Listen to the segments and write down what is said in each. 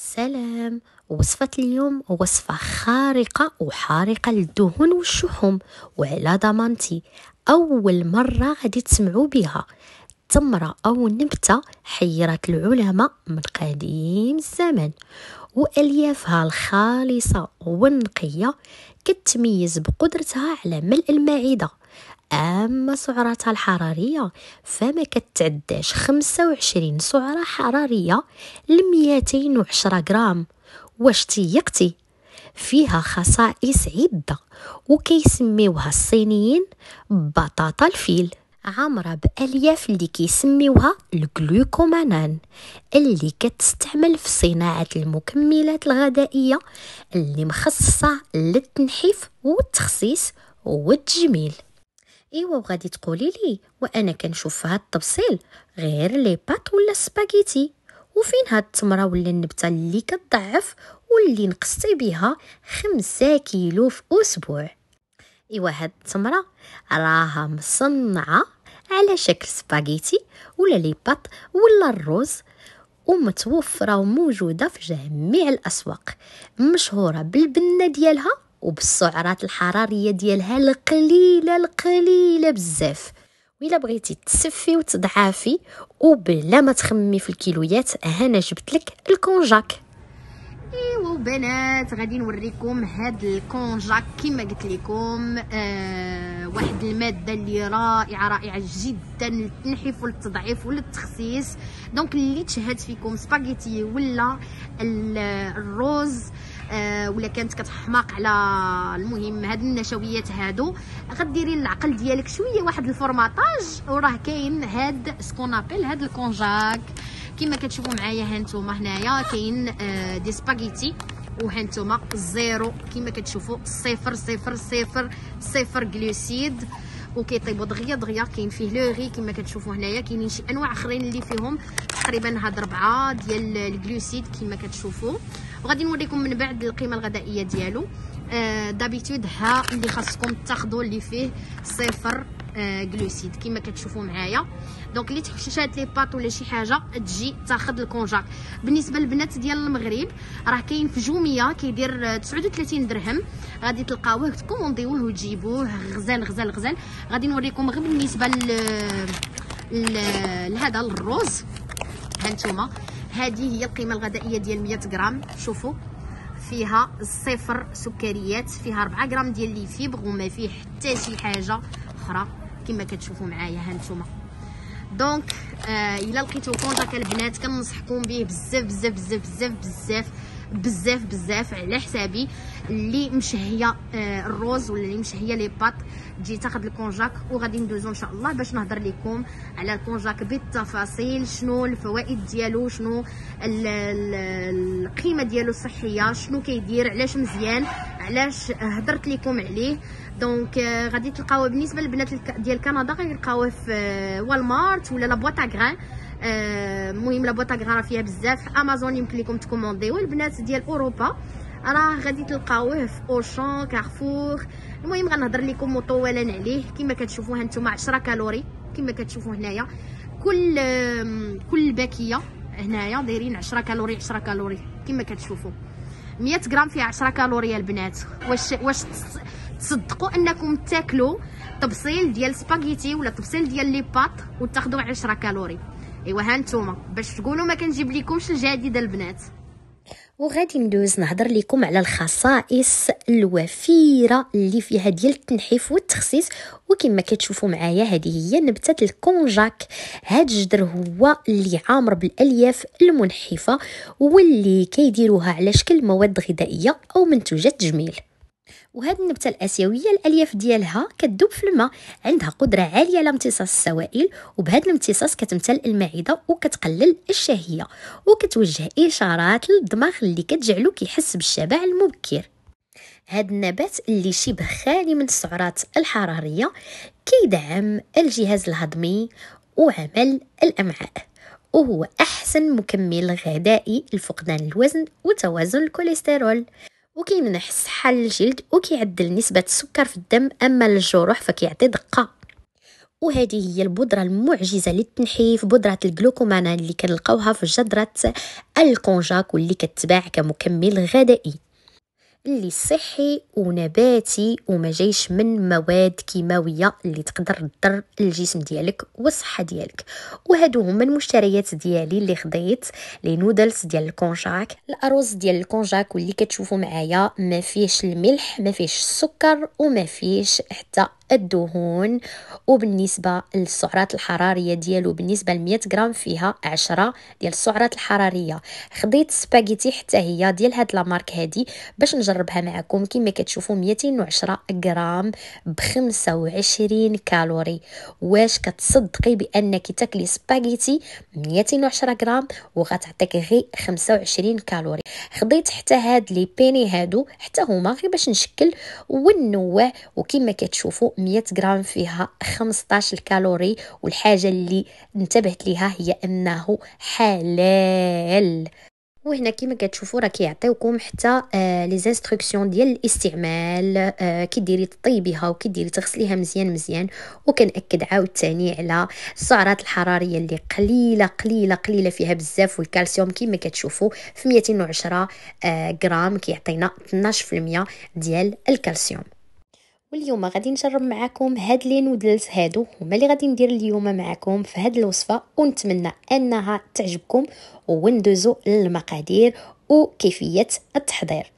سلام وصفة اليوم وصفة خارقة وحارقة للدهون والشحوم وعلى ضمانتي أول مرة غادي تسمعوا بها تمرة أو نبتة حيرت العلماء من قديم الزمن وأليافها الخالصة والنقية كتميز بقدرتها على ملء المعدة أما سعراتها الحرارية فما كتعداش وعشرين سعرة حرارية لميتين وعشرة غرام واش تيقتي فيها خصائص عدة وكيسميوها الصينيين بطاطا الفيل عامرة بألياف اللي كيسميوها الجلوكومانان اللي كتستعمل في صناعة المكملات الغذائية اللي مخصصة للتنحيف والتخسيس والتجميل ايوا وغادي تقولي لي وانا كنشوف هاد الطبسيل غير لي بات ولا السباغيتي وفين هاد التمره ولا النبته اللي كتضعف واللي نقصتي بها خمسة كيلو في اسبوع ايوا هاد التمره راها مصنعه على شكل سباغيتي ولا لي بات ولا الرز ومتوفره وموجوده في جميع الاسواق مشهوره بالبنه ديالها وبالسعرات الحراريه ديالها القليله القليله بزاف وإلا بغيتي تسفي وتضعافي وبلا ما تخمي في الكيلويات هنا جبت لك الكونجاك ايوا بنات غادي نوريكم هاد الكونجاك كما قلت لكم آه واحد الماده اللي رائعه رائعه جدا للتنحيف والتضعيف والتخسيس دونك اللي تشهد فيكم سباغيتي ولا الروز آه آه ولا كانت كتحماق على المهم هاد النشويات هادو غديري العقل ديالك شويه واحد الفورماطاج وراه كاين هاد سكونابيل هاد الكونجاك كما كتشوفوا معايا هانتوما هنايا كاين دي آه، سباغيتي وهانتوما زيرو كما كتشوفوا صفر صفر صفر صفر غلوسيد وكيطيبوا دغيا دغيا كاين فيه لوغي كما كتشوفوا هنايا كاينين شي انواع اخرين اللي فيهم تقريبا هاد ربعه ديال الجلوسيد كما كتشوفوا وغادي نوريكم من بعد القيمه الغذائيه ديالو آه دابيتود ها اللي خاصكم تاخذوا اللي فيه صفر آه جلوسيد كما كتشوفوا معايا دونك اللي تحششات لي بات ولا شي حاجه تجي تاخذ الكونجاك بالنسبه للبنات ديال المغرب راه كاين في جوميه كيدير 39 آه، درهم غادي تلقاوه تكومونديوه وتجيبوه غزال غزال غزال غادي نوريكم غير بالنسبه ل لهذا الروز هانتوما هذه هي القيمه الغذائيه ديال 100 غرام شوفوا فيها صفر سكريات فيها 4 غرام ديال لي فيبر وما فيه حتى شي حاجه اخرى كما كتشوفوا معايا ها نتوما دونك آه الا لقيتو كونجاك البنات كننصحكم به بزاف بزاف بزاف بزاف بزاف بزاف بزاف على حسابي اللي مشهيه آه، الروز ولا اللي مشهيه لي بات تجي تاخذ الكونجاك وغادي ندوزو ان شاء الله باش نهضر لكم على الكونجاك بالتفاصيل شنو الفوائد ديالو شنو القيمه ديالو الصحيه شنو كيدير علاش مزيان علاش هضرت لكم عليه دونك آه، غادي تلقاوه بالنسبه للبنات ديال كندا تلقاوه في والمارت آه، ولا لا بواتا غران المهم آه، لابوطه بوطاك فيها بزاف في امازون يمكن لكم تكومونديو البنات ديال اوروبا راه غادي تلقاوه في اوشون كارفور المهم غنهضر لكم مطولا عليه كما كتشوفوا نتوما 10 كالوري كما كتشوفوا هنايا كل كل باكيه هنايا دايرين 10 كالوري 10 كالوري كما كتشوفوا 100 غرام فيها 10 كالوري البنات واش واش تصدقوا انكم تاكلوا طبسيل ديال سباغيتي ولا طبسيل ديال لي بات وتاخذوا 10 كالوري ايوا ها نتوما باش تقولوا ما كنجيب لكمش الجديد البنات وغادي ندوز نهضر لكم على الخصائص الوفيره اللي فيها ديال التنحيف والتخسيس وكما كتشوفوا معايا هذه هي نبته الكونجاك هاد الجدر هو اللي عامر بالالياف المنحفه واللي كيديروها على شكل مواد غذائيه او منتوجات تجميل وهذه النبتة الآسيوية الألياف ديالها كتذوب في الماء عندها قدرة عالية على امتصاص السوائل وبهذا الامتصاص كتمتلئ المعدة وكتقلل الشهية وكتوجه إشارات للدماغ اللي كتجعلو كيحس بالشبع المبكر هاد النبات اللي شبه خالي من السعرات الحرارية كيدعم الجهاز الهضمي وعمل الأمعاء وهو أحسن مكمل غذائي لفقدان الوزن وتوازن الكوليسترول وكيمنح الصحة للجلد وكيعدل نسبة السكر في الدم أما للجروح فكيعطي دقة وهذه هي البودره المعجزه للتنحيف بودره الجلوكومانا اللي كنلقاوها في جدره الكونجاك واللي كتباع كمكمل غذائي اللي صحي ونباتي وما جايش من مواد كيماويه اللي تقدر تضر الجسم ديالك والصحه ديالك وهادو هما المشتريات ديالي اللي خديت لي نودلز ديال الكونجاك الارز ديال الكونجاك واللي كتشوفوا معايا ما فيهش الملح ما فيهش السكر وما فيهش حتى الدهون وبالنسبة للسعرات الحرارية ديالو بالنسبة ل 100 غرام فيها 10 ديال السعرات الحرارية خديت سباغيتي حتى هي ديال هاد لامارك هادي باش نجربها معكم كما كتشوفوا 210 غرام ب 25 كالوري واش كتصدقي بانك تاكلي سباغيتي 210 غرام وغتعطيك غير 25 كالوري خديت حتى هاد لي بيني هادو حتى هما غير باش نشكل ونوع وكما كتشوفوا 100 غرام فيها 15 كالوري والحاجه اللي انتبهت ليها هي انه حلال وهنا كما كتشوفوا راه كيعطيوكم حتى آه لي زانستركسيون ديال الاستعمال آه كي ديري تطيبيها وكي ديري تغسليها مزيان مزيان وكنأكد عاوتاني على السعرات الحراريه اللي قليله قليله قليله فيها بزاف والكالسيوم كما كتشوفوا في 210 آه غرام كيعطينا 12% ديال الكالسيوم واليوم غادي نجرب معكم هاد لي نودلز هادو هما اللي غادي ندير اليوم معكم في هاد الوصفه ونتمنى انها تعجبكم وندوزو للمقادير وكيفيه التحضير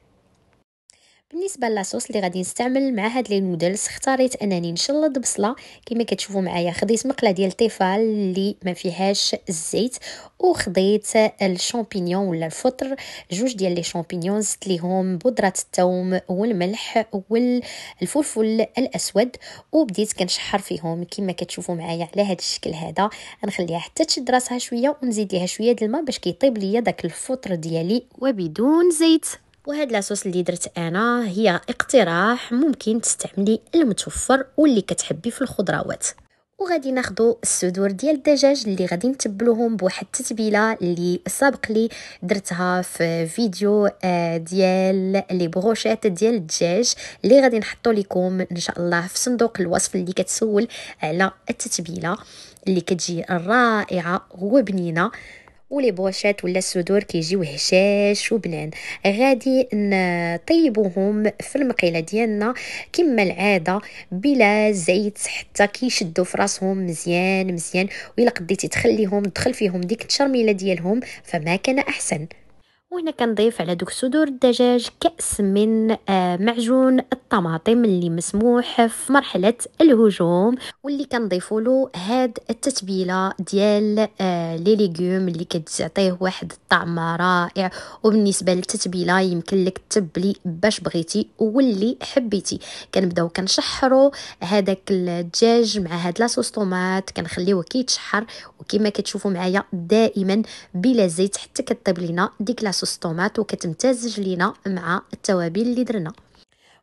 بالنسبه لاصوص اللي غادي نستعمل مع هاد لي نودلز اختاريت انني نشلض بصله كما كتشوفوا معايا خديت مقله ديال تيفال اللي ما فيهاش الزيت وخديت الشامبينيون ولا الفطر جوج ديال لي شامبينيون زدت ليهم بودره الثوم والملح والفلفل الاسود وبديت كنشحر فيهم كما كتشوفوا معايا على هذا الشكل هذا غنخليها حتى تشد راسها شويه ونزيد ليها شويه د الماء باش كيطيب ليا داك الفطر ديالي وبدون زيت وهاد لاصوص اللي درت انا هي اقتراح ممكن تستعملي المتوفر واللي كتحبي في الخضروات وغادي ناخذ الصدور ديال الدجاج اللي غادي نتبلوهم بواحد التتبيله اللي سابق لي درتها في فيديو آه، ديال لي بروشيت ديال الدجاج اللي غادي نحطو لكم ان شاء الله في صندوق الوصف اللي كتسول على التتبيله اللي كتجي رائعه وبنينه ولي بوشات ولا الصدور كيجيو هشاش وبنان غادي نطيبوهم في المقيله ديالنا كما العاده بلا زيت حتى كيشدوا في راسهم مزيان مزيان الا قديتي تخليهم تدخل فيهم ديك التشرميله ديالهم فما كان احسن وهنا كنضيف على دوك صدور الدجاج كأس من آه، معجون الطماطم اللي مسموح في مرحلة الهجوم واللي كنضيفو له هاد التتبيلة ديال آه، لي ليغوم اللي كتعطيه واحد الطعم رائع وبالنسبة للتتبيلة يمكن لك تبلي باش بغيتي واللي حبيتي كنبداو كنشحرو هذاك الدجاج مع هاد لاصوص طوماط كنخليوه كيتشحر وكما كتشوفوا معايا دائما بلا زيت حتى كطيب لينا ديك لاصوص صوص الطوماط وكتمتزج لينا مع التوابل اللي درنا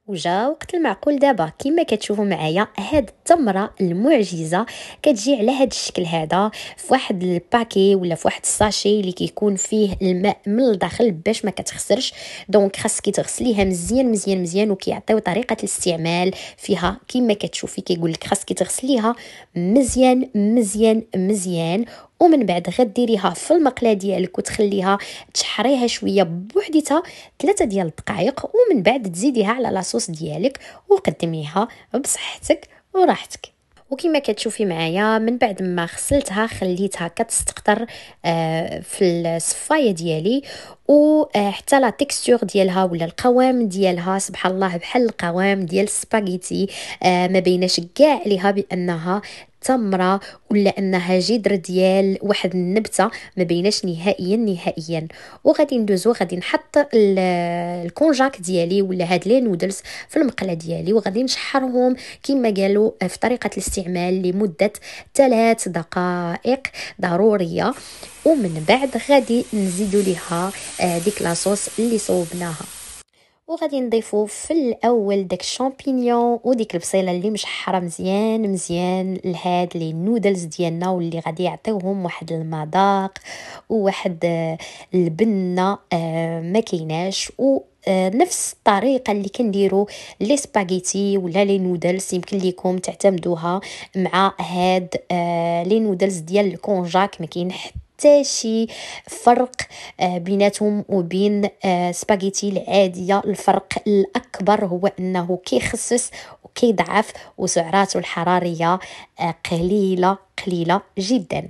وجا وقت المعقول دابا كما كتشوفوا معايا هاد التمره المعجزه كتجي على هاد الشكل هذا في واحد الباكي ولا في واحد الساشي اللي كيكون فيه الماء من الداخل باش ما كتخسرش دونك خاصك تغسليها مزيان مزيان مزيان وكيعطيو طريقه الاستعمال فيها كما كتشوفي كيقول لك خاصك تغسليها مزيان مزيان مزيان ومن بعد غديريها في المقله ديالك وتخليها تشحريها شويه بوحديتها ثلاثة ديال الدقائق ومن بعد تزيديها على لاصوص ديالك وقدميها بصحتك وراحتك وكما كتشوفي معايا من بعد ما غسلتها خليتها كتستقطر آه، في الصفايه ديالي وحتى آه، لا تيكستور ديالها ولا القوام ديالها سبحان الله بحال القوام ديال السباغيتي آه، ما بينش كاع عليها بانها تمره ولا انها جدر ديال واحد النبته ما بيناش نهائيا نهائيا وغادي ندوزو غادي نحط الكونجاك ديالي ولا هاد لي نودلز في المقله ديالي وغادي نشحرهم كما قالوا في طريقه الاستعمال لمده ثلاث دقائق ضروريه ومن بعد غادي نزيدو ليها آه، ديك لاصوص اللي صوبناها وغادي نضيفو في الاول داك الشامبينيون وديك البصيله اللي مشحره مزيان مزيان لهاد لي نودلز ديالنا واللي غادي يعطيوهم واحد المذاق وواحد آه، البنه آه، ما كيناش و آه، نفس الطريقه اللي كنديروا لي سباغيتي ولا لي نودلز يمكن ليكم تعتمدوها مع هاد لي نودلز ديال الكونجاك ما كاين حتى حتى شي فرق آه، بيناتهم وبين آه، سباغيتي العاديه الفرق الاكبر هو انه كيخسس وكيضعف وسعراته الحراريه آه، قليله قليله جدا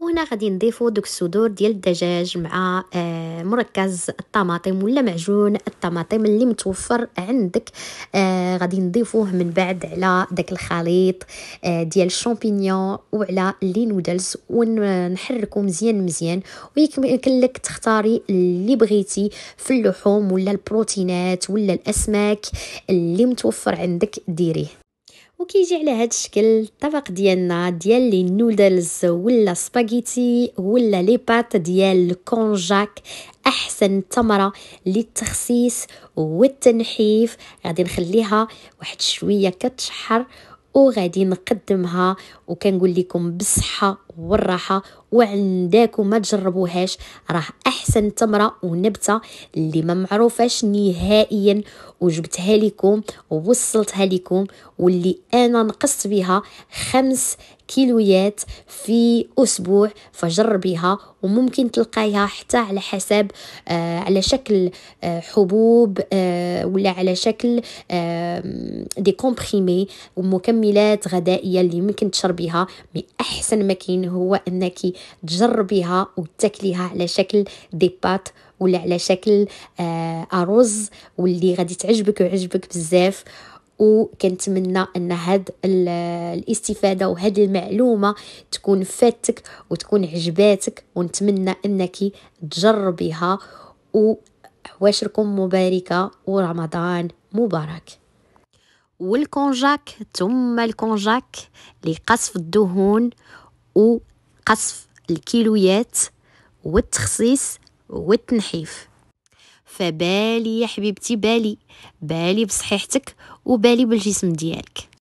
وهنا غادي نضيفو دوك الصدور ديال الدجاج مع آه، مركز الطماطم ولا معجون الطماطم اللي متوفر عندك آه، غادي نضيفوه من بعد على داك الخليط آه، ديال الشامبينيون وعلى لي نودلز ونحركو مزيان مزيان ويمكن لك تختاري اللي بغيتي في اللحوم ولا البروتينات ولا الاسماك اللي متوفر عندك ديريه وكيجي على هذا الشكل الطبق ديالنا ديال لي نودلز ولا سباغيتي ولا لي بات ديال الكونجاك احسن تمره للتخسيس والتنحيف غادي نخليها واحد شويه كتشحر وغادي نقدمها وكنقول لكم بالصحه والراحه وعندكم ما تجربوهاش راه احسن تمره ونبته اللي ما معروفاش نهائيا وجبتها لكم ووصلتها لكم واللي انا نقصت بها خمس كيلويات في اسبوع فجربيها وممكن تلقايها حتى على حسب آه على شكل آه حبوب آه ولا على شكل آه دي كومبريمي ومكملات غذائيه اللي ممكن تشربيها مي احسن ما كاين هو انك تجربيها وتاكليها على شكل دي بات ولا على شكل آه ارز واللي غادي تعجبك ويعجبك بزاف وكنتمنى ان هاد الاستفاده وهاد المعلومه تكون فاتك وتكون عجباتك ونتمنى انك تجربيها وعواشركم مباركه ورمضان مبارك والكونجاك ثم الكونجاك لقصف الدهون وقصف الكيلويات والتخصيص والتنحيف فبالي يا حبيبتي بالي بالي بصحيحتك وبالي بالجسم ديالك